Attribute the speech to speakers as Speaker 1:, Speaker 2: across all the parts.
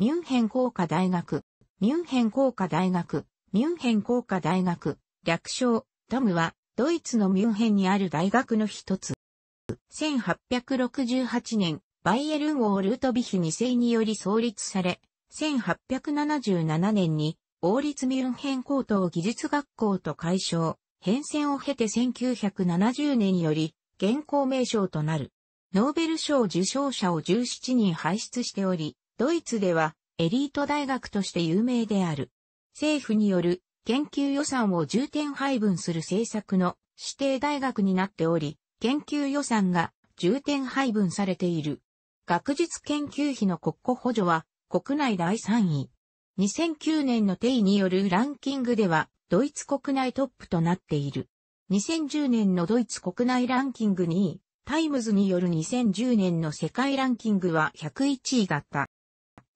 Speaker 1: ミュンヘン工科大学、ミュンヘン工科大学、ミュンヘン工科大学、略称、ダムは、ドイツのミュンヘンにある大学の一つ。1868年、バイエルン王ルートビヒ2世により創立され、1877年に王立ミュンヘン高等技術学校と改称、変遷を経て1970年より現行名称となる。ノーベル賞受賞者を17人輩出しており、ドイツではエリート大学として有名である。政府による研究予算を重点配分する政策の指定大学になっており、研究予算が重点配分されている。学術研究費の国庫補助は国内第3位。2009年の定位によるランキングではドイツ国内トップとなっている。2010年のドイツ国内ランキング2位、タイムズによる2010年の世界ランキングは101位だった。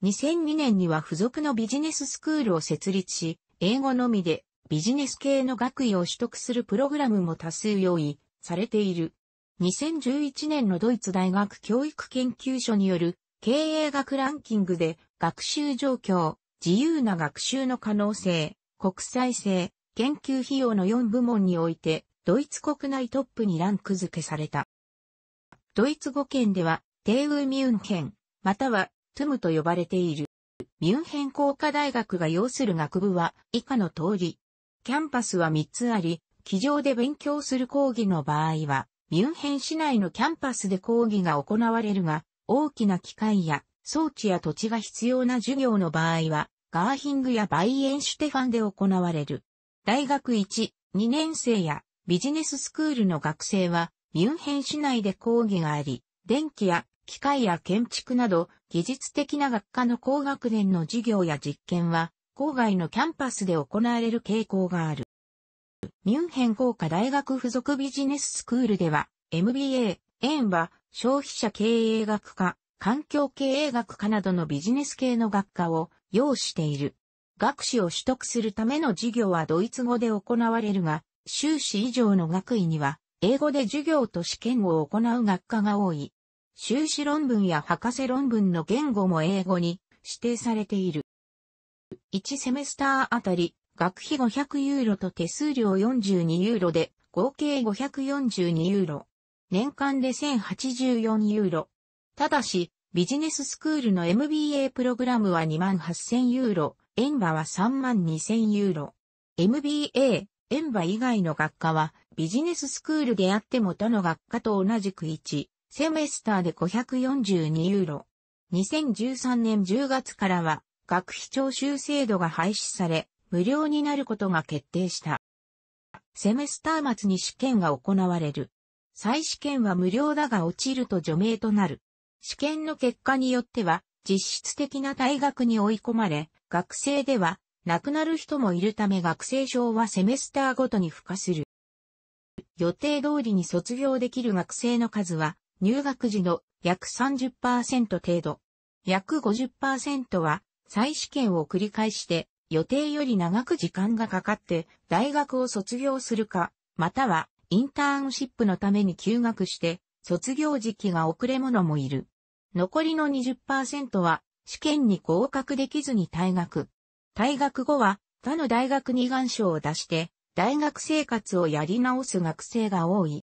Speaker 1: 2002年には付属のビジネススクールを設立し、英語のみでビジネス系の学位を取得するプログラムも多数用意されている。2011年のドイツ大学教育研究所による経営学ランキングで学習状況、自由な学習の可能性、国際性、研究費用の4部門においてドイツ国内トップにランク付けされた。ドイツ語圏では、テーウミュン県、またはトゥムと呼ばれている。ミュンヘン工科大学が要する学部は以下の通り。キャンパスは3つあり、机上で勉強する講義の場合は、ミュンヘン市内のキャンパスで講義が行われるが、大きな機械や装置や土地が必要な授業の場合は、ガーヒングやバイエンシュテファンで行われる。大学1、2年生やビジネススクールの学生は、ミュンヘン市内で講義があり、電気や機械や建築など、技術的な学科の高学年の授業や実験は、郊外のキャンパスで行われる傾向がある。ミュンヘン工科大学附属ビジネススクールでは、MBA、円は消費者経営学科、環境経営学科などのビジネス系の学科を要している。学士を取得するための授業はドイツ語で行われるが、修士以上の学位には、英語で授業と試験を行う学科が多い。修士論文や博士論文の言語も英語に指定されている。1セメスターあたり学費500ユーロと手数料42ユーロで合計542ユーロ。年間で1084ユーロ。ただし、ビジネススクールの MBA プログラムは28,000ユーロ、円馬は32,000ユーロ。MBA、円馬以外の学科はビジネススクールであっても他の学科と同じく1、セメスターで542ユーロ。2013年10月からは、学費徴収制度が廃止され、無料になることが決定した。セメスター末に試験が行われる。再試験は無料だが落ちると除名となる。試験の結果によっては、実質的な退学に追い込まれ、学生では、亡くなる人もいるため学生証はセメスターごとに付加する。予定通りに卒業できる学生の数は、入学時の約30%程度。約50%は再試験を繰り返して予定より長く時間がかかって大学を卒業するか、またはインターンシップのために休学して卒業時期が遅れ者もいる。残りの20%は試験に合格できずに退学。退学後は他の大学に願書を出して大学生活をやり直す学生が多い。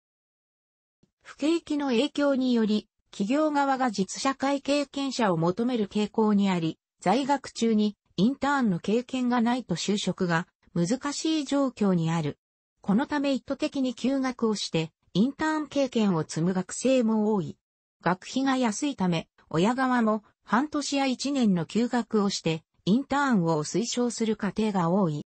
Speaker 1: 不景気の影響により、企業側が実社会経験者を求める傾向にあり、在学中にインターンの経験がないと就職が難しい状況にある。このため意図的に休学をして、インターン経験を積む学生も多い。学費が安いため、親側も半年や1年の休学をして、インターンを推奨する家庭が多い。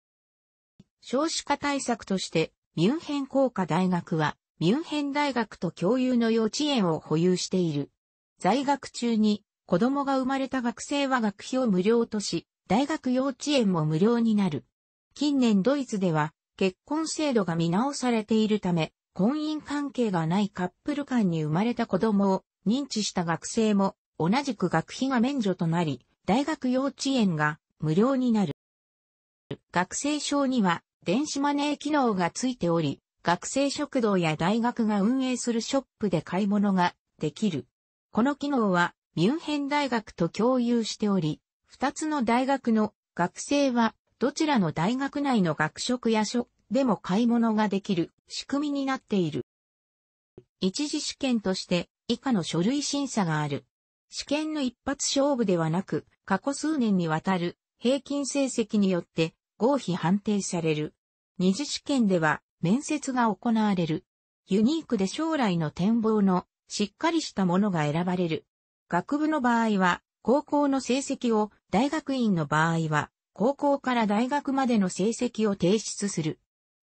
Speaker 1: 少子化対策として、ミュンヘン工科大学は、ミュンヘン大学と共有の幼稚園を保有している。在学中に子供が生まれた学生は学費を無料とし、大学幼稚園も無料になる。近年ドイツでは結婚制度が見直されているため、婚姻関係がないカップル間に生まれた子供を認知した学生も同じく学費が免除となり、大学幼稚園が無料になる。学生証には電子マネー機能がついており、学生食堂や大学が運営するショップで買い物ができる。この機能はミュンヘン大学と共有しており、二つの大学の学生はどちらの大学内の学食や書でも買い物ができる仕組みになっている。一次試験として以下の書類審査がある。試験の一発勝負ではなく、過去数年にわたる平均成績によって合否判定される。二次試験では面接が行われる。ユニークで将来の展望のしっかりしたものが選ばれる。学部の場合は、高校の成績を、大学院の場合は、高校から大学までの成績を提出する。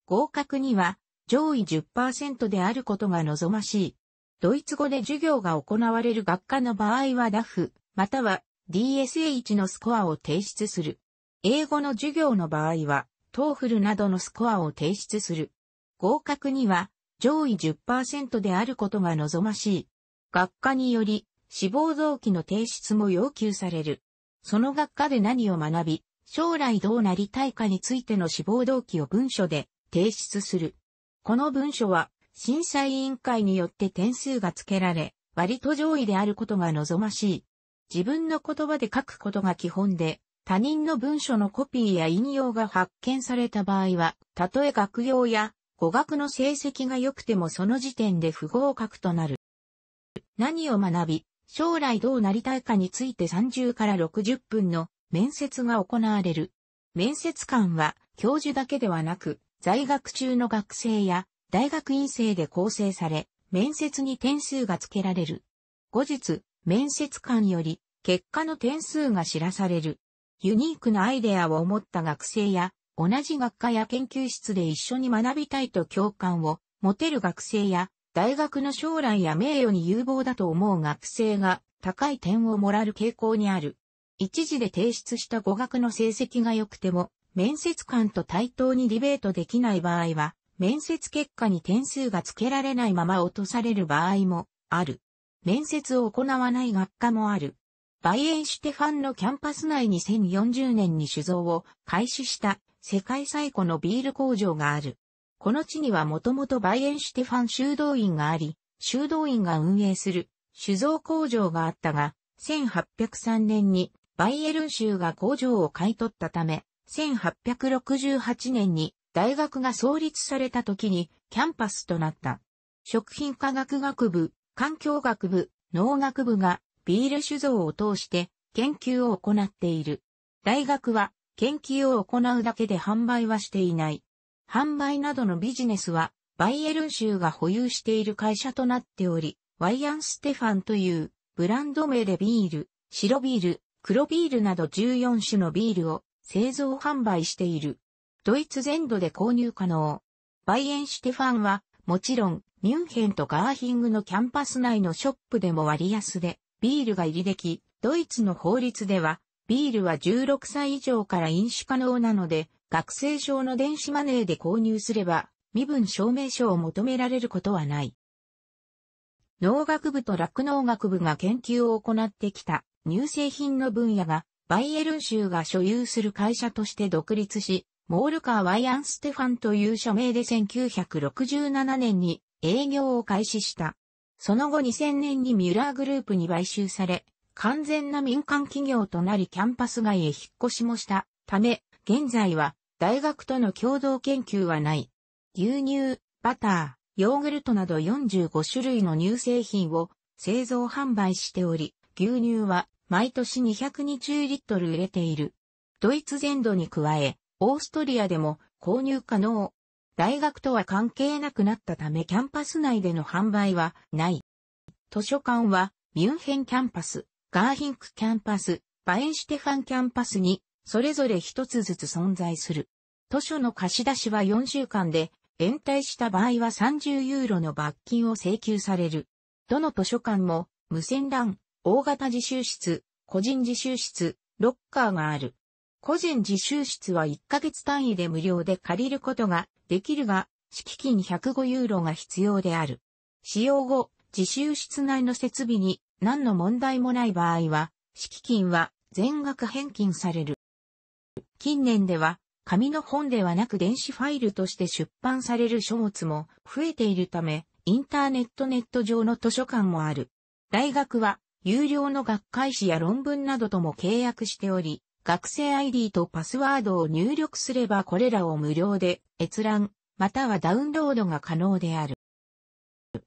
Speaker 1: 合格には、上位10%であることが望ましい。ドイツ語で授業が行われる学科の場合は DAF、または DSH のスコアを提出する。英語の授業の場合は、トーフルなどのスコアを提出する。合格には上位10%であることが望ましい。学科により志望動機の提出も要求される。その学科で何を学び、将来どうなりたいかについての志望動機を文書で提出する。この文書は審査委員会によって点数が付けられ、割と上位であることが望ましい。自分の言葉で書くことが基本で、他人の文書のコピーや引用が発見された場合は、たとえ学用や語学の成績が良くてもその時点で不合格となる。何を学び、将来どうなりたいかについて30から60分の面接が行われる。面接官は教授だけではなく、在学中の学生や大学院生で構成され、面接に点数が付けられる。後日、面接官より結果の点数が知らされる。ユニークなアイデアを持った学生や同じ学科や研究室で一緒に学びたいと共感を持てる学生や、大学の将来や名誉に有望だと思う学生が高い点をもらう傾向にある。一時で提出した語学の成績が良くても、面接官と対等にディベートできない場合は、面接結果に点数がつけられないまま落とされる場合もある。面接を行わない学科もある。バイエンシュテファンのキャンパス内に2040年に酒造を開始した世界最古のビール工場がある。この地にはもともとバイエンシュテファン修道院があり、修道院が運営する酒造工場があったが、1803年にバイエルン州が工場を買い取ったため、1868年に大学が創立された時にキャンパスとなった。食品科学学部、環境学部、農学部がビール酒造を通して研究を行っている。大学は研究を行うだけで販売はしていない。販売などのビジネスは、バイエルン州が保有している会社となっており、ワイアン・ステファンというブランド名でビール、白ビール、黒ビールなど14種のビールを製造販売している。ドイツ全土で購入可能。バイエン・ステファンは、もちろん、ミュンヘンとガーヒングのキャンパス内のショップでも割安で、ビールが入りでき、ドイツの法律では、ビールは16歳以上から飲酒可能なので、学生証の電子マネーで購入すれば、身分証明書を求められることはない。農学部と酪農学部が研究を行ってきた乳製品の分野がバイエルン州が所有する会社として独立し、モールカー・ワイアン・ステファンという社名で1967年に営業を開始した。その後2000年にミュラーグループに買収され、完全な民間企業となりキャンパス外へ引っ越しもしたため、現在は大学との共同研究はない。牛乳、バター、ヨーグルトなど45種類の乳製品を製造販売しており、牛乳は毎年220リットル売れている。ドイツ全土に加え、オーストリアでも購入可能。大学とは関係なくなったためキャンパス内での販売はない。図書館はミュンヘンキャンパス、ガーヒンクキャンパス、バエンシテファンキャンパスに、それぞれ一つずつ存在する。図書の貸し出しは4週間で、延滞した場合は30ユーロの罰金を請求される。どの図書館も、無線 LAN、大型自習室、個人自習室、ロッカーがある。個人自習室は1ヶ月単位で無料で借りることができるが、敷金105ユーロが必要である。使用後、自習室内の設備に何の問題もない場合は、敷金は全額返金される。近年では、紙の本ではなく電子ファイルとして出版される書物も増えているため、インターネットネット上の図書館もある。大学は、有料の学会誌や論文などとも契約しており、学生 ID とパスワードを入力すればこれらを無料で閲覧、またはダウンロードが可能である。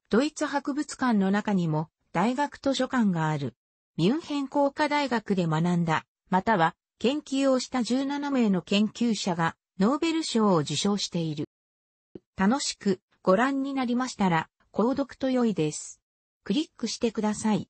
Speaker 1: ドイツ博物館の中にも大学図書館がある。ミュンヘン工科大学で学んだ、または研究をした17名の研究者がノーベル賞を受賞している。楽しくご覧になりましたら、購読と良いです。クリックしてください。